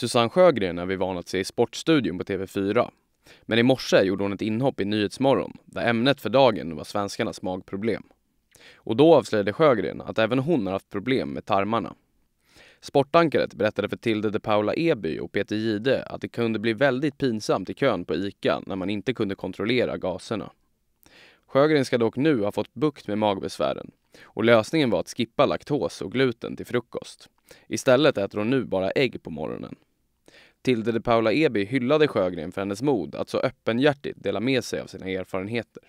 Susanne Sjögren är vi vana att se i Sportstudion på TV4. Men i morse gjorde hon ett inhopp i Nyhetsmorgon där ämnet för dagen var svenskarnas magproblem. Och då avslöjade Sjögren att även hon har haft problem med tarmarna. Sportankaret berättade för Tilde de Paula Eby och Peter Gide att det kunde bli väldigt pinsamt i kön på ICA när man inte kunde kontrollera gaserna. Sjögren ska dock nu ha fått bukt med magbesvären och lösningen var att skippa laktos och gluten till frukost. Istället äter hon nu bara ägg på morgonen. Tilde de Paula Eby hyllade Sjögren för hennes mod att så öppenhjärtigt dela med sig av sina erfarenheter.